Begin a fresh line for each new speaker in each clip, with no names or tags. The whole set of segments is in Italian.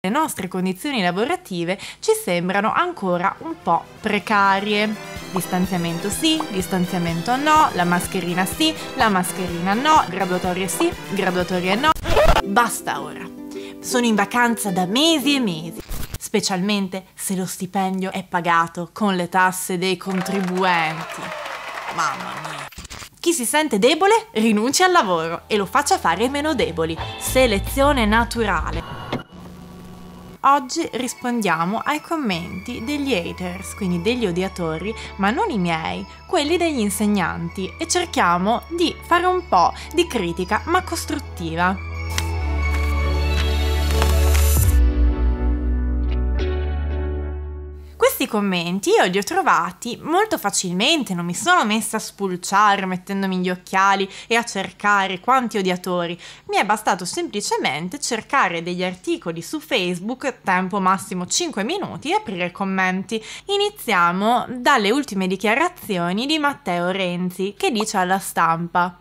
le nostre condizioni lavorative ci sembrano ancora un po' precarie. Distanziamento sì, distanziamento no, la mascherina sì, la mascherina no, graduatorie sì, graduatorie no. Basta ora. Sono in vacanza da mesi e mesi, specialmente se lo stipendio è pagato con le tasse dei contribuenti. Mamma mia. Chi si sente debole rinuncia al lavoro e lo faccia fare ai meno deboli. Selezione naturale. Oggi rispondiamo ai commenti degli haters, quindi degli odiatori, ma non i miei, quelli degli insegnanti e cerchiamo di fare un po' di critica ma costruttiva. questi commenti io li ho trovati molto facilmente, non mi sono messa a spulciare mettendomi gli occhiali e a cercare quanti odiatori, mi è bastato semplicemente cercare degli articoli su Facebook, tempo massimo 5 minuti, e aprire commenti. Iniziamo dalle ultime dichiarazioni di Matteo Renzi, che dice alla stampa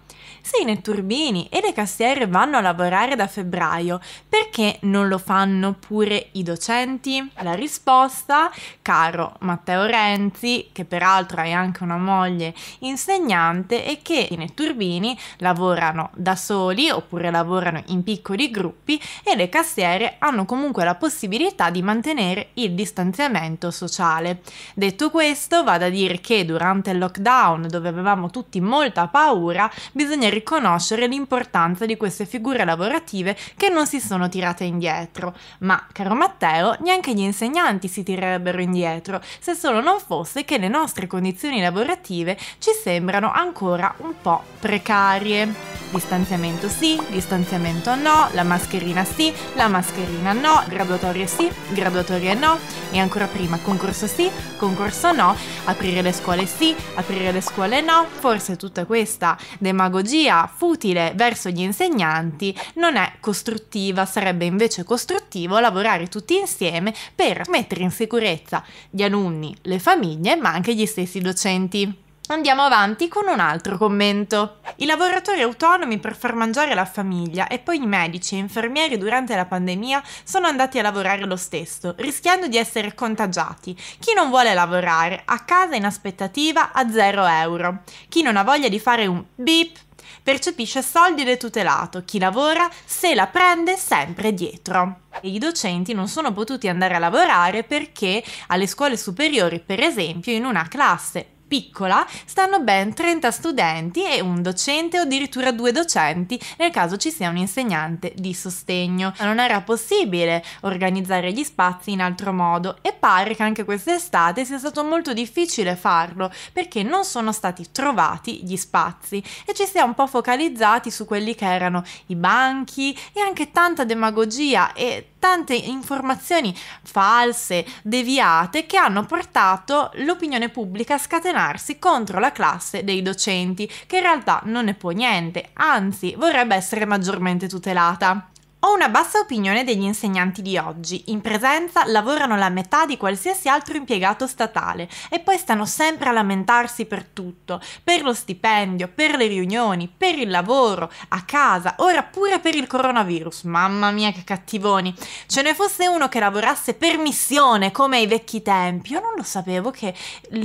se i netturbini e le cassiere vanno a lavorare da febbraio, perché non lo fanno pure i docenti? La risposta, caro Matteo Renzi, che peraltro hai anche una moglie insegnante, è che i netturbini lavorano da soli oppure lavorano in piccoli gruppi e le cassiere hanno comunque la possibilità di mantenere il distanziamento sociale. Detto questo, vado a dire che durante il lockdown, dove avevamo tutti molta paura, bisogna riconoscere l'importanza di queste figure lavorative che non si sono tirate indietro. Ma, caro Matteo, neanche gli insegnanti si tirerebbero indietro, se solo non fosse che le nostre condizioni lavorative ci sembrano ancora un po' precarie. Distanziamento sì, distanziamento no, la mascherina sì, la mascherina no, graduatorie sì, graduatorie no, e ancora prima concorso sì, concorso no, aprire le scuole sì, aprire le scuole no, forse tutta questa demagogia sia futile verso gli insegnanti non è costruttiva, sarebbe invece costruttivo lavorare tutti insieme per mettere in sicurezza gli alunni, le famiglie, ma anche gli stessi docenti. Andiamo avanti con un altro commento. I lavoratori autonomi per far mangiare la famiglia e poi i medici e infermieri durante la pandemia sono andati a lavorare lo stesso, rischiando di essere contagiati. Chi non vuole lavorare a casa in aspettativa a 0 euro. Chi non ha voglia di fare un beep Percepisce soldi ed è tutelato, chi lavora se la prende sempre dietro. E I docenti non sono potuti andare a lavorare perché alle scuole superiori, per esempio, in una classe piccola stanno ben 30 studenti e un docente o addirittura due docenti nel caso ci sia un insegnante di sostegno. Ma non era possibile organizzare gli spazi in altro modo e pare che anche quest'estate sia stato molto difficile farlo perché non sono stati trovati gli spazi e ci si è un po' focalizzati su quelli che erano i banchi e anche tanta demagogia e tante informazioni false, deviate, che hanno portato l'opinione pubblica a scatenarsi contro la classe dei docenti, che in realtà non ne può niente, anzi vorrebbe essere maggiormente tutelata. Ho una bassa opinione degli insegnanti di oggi. In presenza lavorano la metà di qualsiasi altro impiegato statale e poi stanno sempre a lamentarsi per tutto, per lo stipendio, per le riunioni, per il lavoro, a casa, ora pure per il coronavirus. Mamma mia che cattivoni. Ce ne fosse uno che lavorasse per missione come ai vecchi tempi. Io non lo sapevo che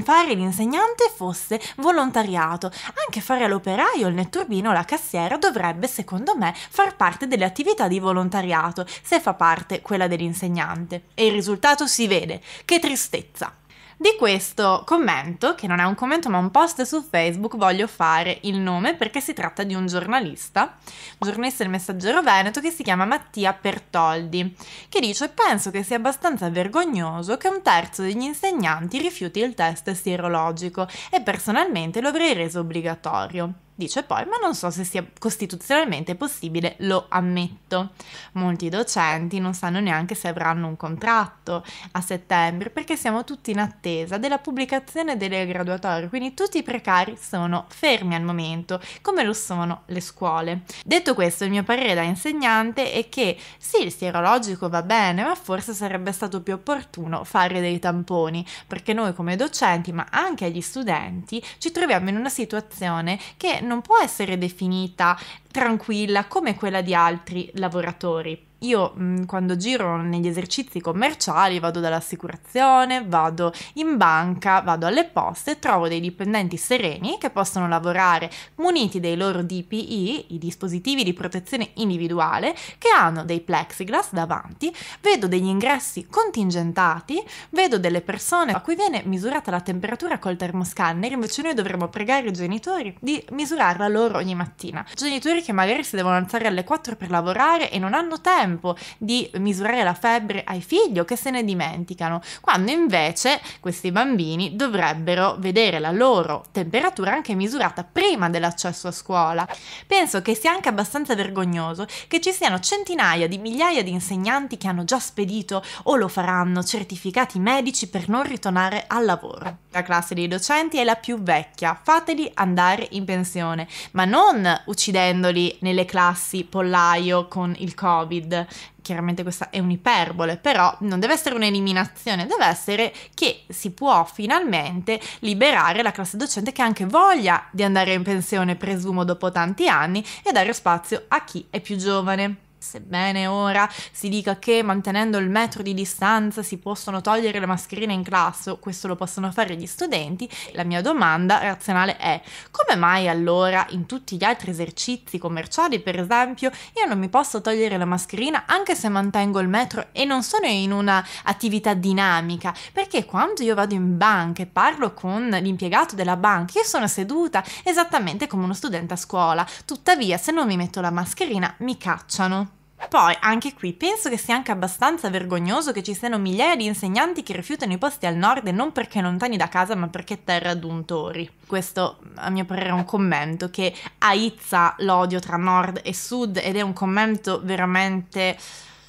fare l'insegnante fosse volontariato. Anche fare l'operaio, il netturbino, la cassiera dovrebbe secondo me far parte delle attività di volontariato volontariato, se fa parte quella dell'insegnante. E il risultato si vede. Che tristezza! Di questo commento, che non è un commento ma un post su Facebook, voglio fare il nome perché si tratta di un giornalista, un giornalista del Messaggero Veneto che si chiama Mattia Pertoldi, che dice penso che sia abbastanza vergognoso che un terzo degli insegnanti rifiuti il test sierologico e personalmente lo avrei reso obbligatorio. Dice poi, ma non so se sia costituzionalmente possibile, lo ammetto. Molti docenti non sanno neanche se avranno un contratto a settembre perché siamo tutti in attesa della pubblicazione delle graduatorie, quindi tutti i precari sono fermi al momento, come lo sono le scuole. Detto questo, il mio parere da insegnante è che sì, il sierologico va bene, ma forse sarebbe stato più opportuno fare dei tamponi, perché noi come docenti, ma anche gli studenti, ci troviamo in una situazione che non può essere definita tranquilla come quella di altri lavoratori io mh, mm, quando giro negli esercizi commerciali vado dall'assicurazione, vado in banca, vado alle poste, trovo dei dipendenti sereni che possono lavorare muniti dei loro DPI, i dispositivi di protezione individuale, che hanno dei plexiglass davanti, vedo degli ingressi contingentati, vedo delle persone a cui viene misurata la temperatura col termoscanner, invece noi dovremmo pregare i genitori di misurarla loro ogni mattina. Genitori che magari si devono alzare alle 4 per lavorare e non hanno tempo tempo di misurare la febbre ai figli o che se ne dimenticano, quando invece questi bambini dovrebbero vedere la loro temperatura anche misurata prima dell'accesso a scuola. Penso che sia anche abbastanza vergognoso che ci siano centinaia di migliaia di insegnanti che hanno già spedito o lo faranno certificati medici per non ritornare al lavoro. La classe dei docenti è la più vecchia, fateli andare in pensione, ma non uccidendoli nelle classi pollaio con il covid, Chiaramente questa è un'iperbole, però non deve essere un'eliminazione, deve essere che si può finalmente liberare la classe docente che ha anche voglia di andare in pensione, presumo, dopo tanti anni e dare spazio a chi è più giovane. Sebbene ora si dica che mantenendo il metro di distanza si possono togliere le mascherine in classe questo lo possono fare gli studenti, la mia domanda razionale è come mai allora in tutti gli altri esercizi commerciali per esempio io non mi posso togliere la mascherina anche se mantengo il metro e non sono in un'attività dinamica? Perché quando io vado in banca e parlo con l'impiegato della banca io sono seduta esattamente come uno studente a scuola, tuttavia se non mi metto la mascherina mi cacciano. Poi, anche qui, penso che sia anche abbastanza vergognoso che ci siano migliaia di insegnanti che rifiutano i posti al nord e non perché lontani da casa, ma perché terra d'untori. Questo, a mio parere, è un commento che aizza l'odio tra nord e sud ed è un commento veramente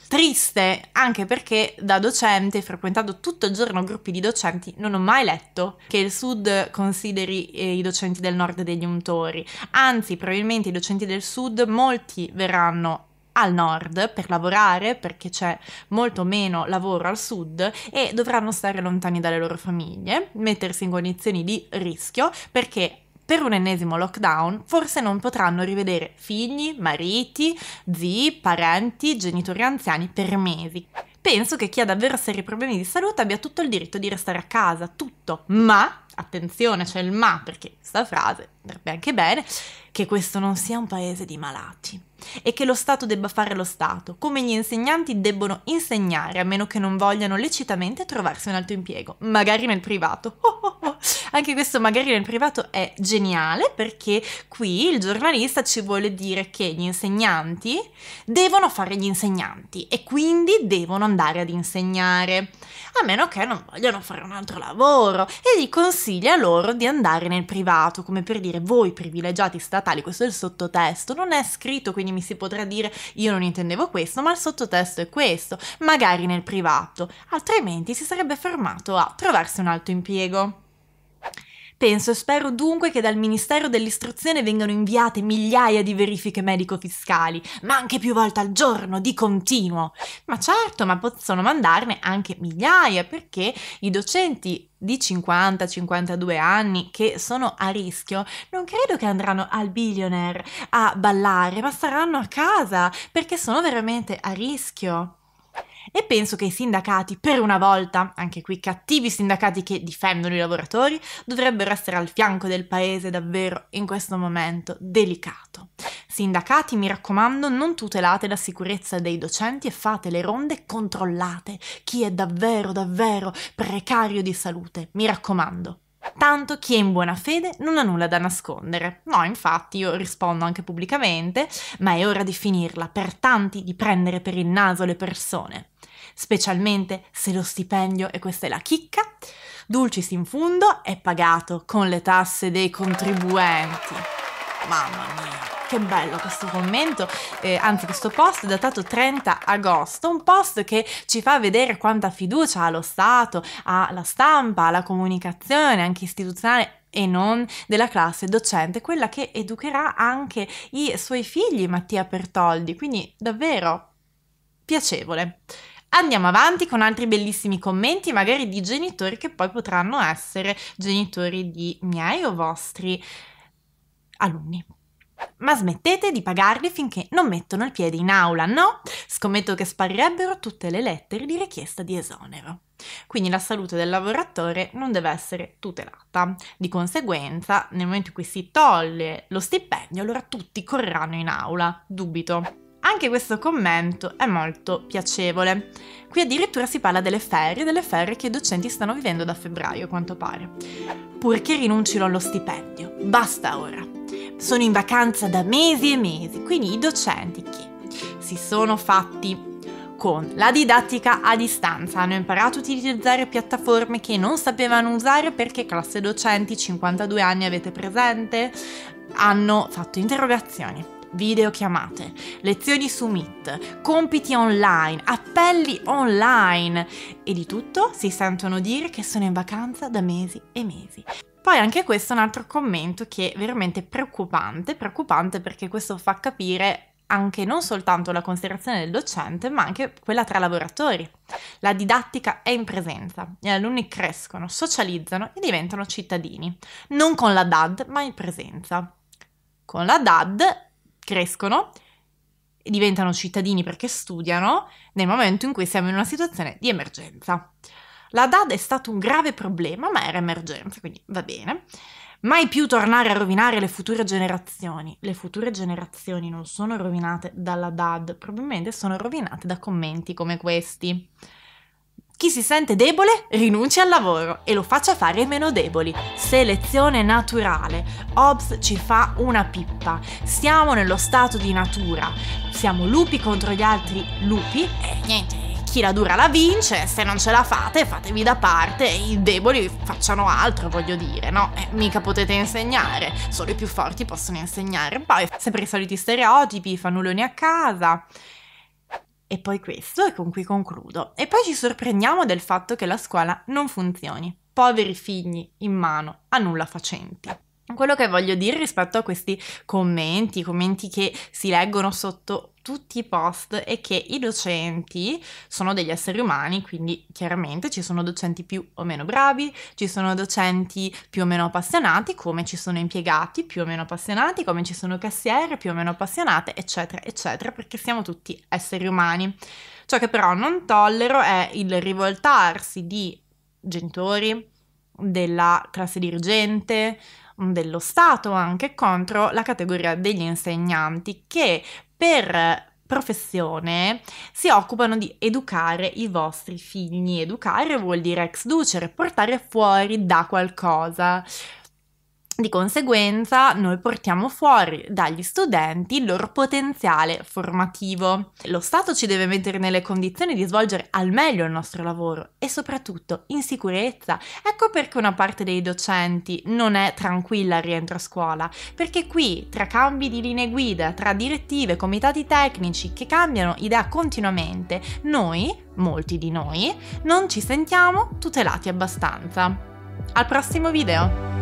triste, anche perché da docente, frequentando tutto il giorno gruppi di docenti, non ho mai letto che il sud consideri eh, i docenti del nord degli untori. Anzi, probabilmente i docenti del sud molti verranno al nord per lavorare perché c'è molto meno lavoro al sud e dovranno stare lontani dalle loro famiglie, mettersi in condizioni di rischio perché per un ennesimo lockdown forse non potranno rivedere figli, mariti, zii, parenti, genitori anziani per mesi. Penso che chi ha davvero seri problemi di salute abbia tutto il diritto di restare a casa, tutto, ma attenzione, c'è il ma, perché questa frase andrebbe anche bene, che questo non sia un paese di malati e che lo Stato debba fare lo Stato, come gli insegnanti debbono insegnare, a meno che non vogliano lecitamente trovarsi un altro impiego, magari nel privato. Oh, oh, anche questo magari nel privato è geniale perché qui il giornalista ci vuole dire che gli insegnanti devono fare gli insegnanti e quindi devono andare ad insegnare, a meno che non vogliano fare un altro lavoro e gli consiglia loro di andare nel privato, come per dire voi privilegiati statali, questo è il sottotesto, non è scritto quindi mi si potrà dire io non intendevo questo, ma il sottotesto è questo, magari nel privato, altrimenti si sarebbe fermato a trovarsi un altro impiego. Penso e spero dunque che dal Ministero dell'Istruzione vengano inviate migliaia di verifiche medico-fiscali, ma anche più volte al giorno, di continuo. Ma certo, ma possono mandarne anche migliaia, perché i docenti di 50-52 anni che sono a rischio, non credo che andranno al billionaire a ballare, ma staranno a casa perché sono veramente a rischio e penso che i sindacati, per una volta, anche qui cattivi sindacati che difendono i lavoratori, dovrebbero essere al fianco del paese davvero in questo momento delicato. Sindacati, mi raccomando, non tutelate la sicurezza dei docenti e fate le ronde controllate chi è davvero, davvero precario di salute, mi raccomando. Tanto chi è in buona fede non ha nulla da nascondere. No, infatti io rispondo anche pubblicamente, ma è ora di finirla per tanti di prendere per il naso le persone specialmente se lo stipendio, e questa è la chicca, dulcis in fundo è pagato con le tasse dei contribuenti. Mamma mia! Che bello questo commento, eh, anzi questo post è datato 30 agosto, un post che ci fa vedere quanta fiducia ha lo Stato, alla stampa, alla comunicazione anche istituzionale e non della classe docente, quella che educherà anche i suoi figli Mattia Pertoldi, quindi davvero piacevole. Andiamo avanti con altri bellissimi commenti, magari di genitori che poi potranno essere genitori di miei o vostri alunni. Ma smettete di pagarli finché non mettono il piede in aula, no? Scommetto che sparirebbero tutte le lettere di richiesta di esonero. Quindi la salute del lavoratore non deve essere tutelata. Di conseguenza, nel momento in cui si toglie lo stipendio, allora tutti correranno in aula. Dubito. Anche questo commento è molto piacevole. Qui addirittura si parla delle ferie, delle ferie che i docenti stanno vivendo da febbraio, a quanto pare. Purché rinuncino allo stipendio. Basta ora. Sono in vacanza da mesi e mesi, quindi i docenti che si sono fatti con la didattica a distanza. Hanno imparato a utilizzare piattaforme che non sapevano usare perché classe docenti, 52 anni avete presente, hanno fatto interrogazioni videochiamate, lezioni su Meet, compiti online, appelli online e di tutto si sentono dire che sono in vacanza da mesi e mesi. Poi anche questo è un altro commento che è veramente preoccupante, preoccupante perché questo fa capire anche non soltanto la considerazione del docente, ma anche quella tra lavoratori. La didattica è in presenza, gli alunni crescono, socializzano e diventano cittadini, non con la DAD, ma in presenza. Con la DAD crescono e diventano cittadini perché studiano nel momento in cui siamo in una situazione di emergenza. La DAD è stato un grave problema, ma era emergenza, quindi va bene. Mai più tornare a rovinare le future generazioni. Le future generazioni non sono rovinate dalla DAD, probabilmente sono rovinate da commenti come questi. Chi si sente debole rinuncia al lavoro e lo faccia fare meno deboli. Selezione naturale. Hobbes ci fa una pippa. Siamo nello stato di natura. Siamo lupi contro gli altri lupi e niente, chi la dura la vince, se non ce la fate fatevi da parte, e i deboli facciano altro, voglio dire, no? Eh, mica potete insegnare, solo i più forti possono insegnare. Poi sempre i soliti stereotipi, fannulloni a casa. E poi questo e con cui concludo. E poi ci sorprendiamo del fatto che la scuola non funzioni. Poveri figli in mano a nulla facenti. Quello che voglio dire rispetto a questi commenti, commenti che si leggono sotto tutti i post è che i docenti sono degli esseri umani, quindi chiaramente ci sono docenti più o meno bravi, ci sono docenti più o meno appassionati, come ci sono impiegati più o meno appassionati, come ci sono cassiere più o meno appassionate, eccetera, eccetera, perché siamo tutti esseri umani. Ciò che però non tollero è il rivoltarsi di genitori, della classe dirigente, dello Stato anche contro la categoria degli insegnanti che per professione si occupano di educare i vostri figli. Educare vuol dire exducere, portare fuori da qualcosa. Di conseguenza noi portiamo fuori dagli studenti il loro potenziale formativo. Lo Stato ci deve mettere nelle condizioni di svolgere al meglio il nostro lavoro e soprattutto in sicurezza. Ecco perché una parte dei docenti non è tranquilla al rientro a scuola, perché qui tra cambi di linee guida, tra direttive, comitati tecnici che cambiano idea continuamente, noi, molti di noi, non ci sentiamo tutelati abbastanza. Al prossimo video!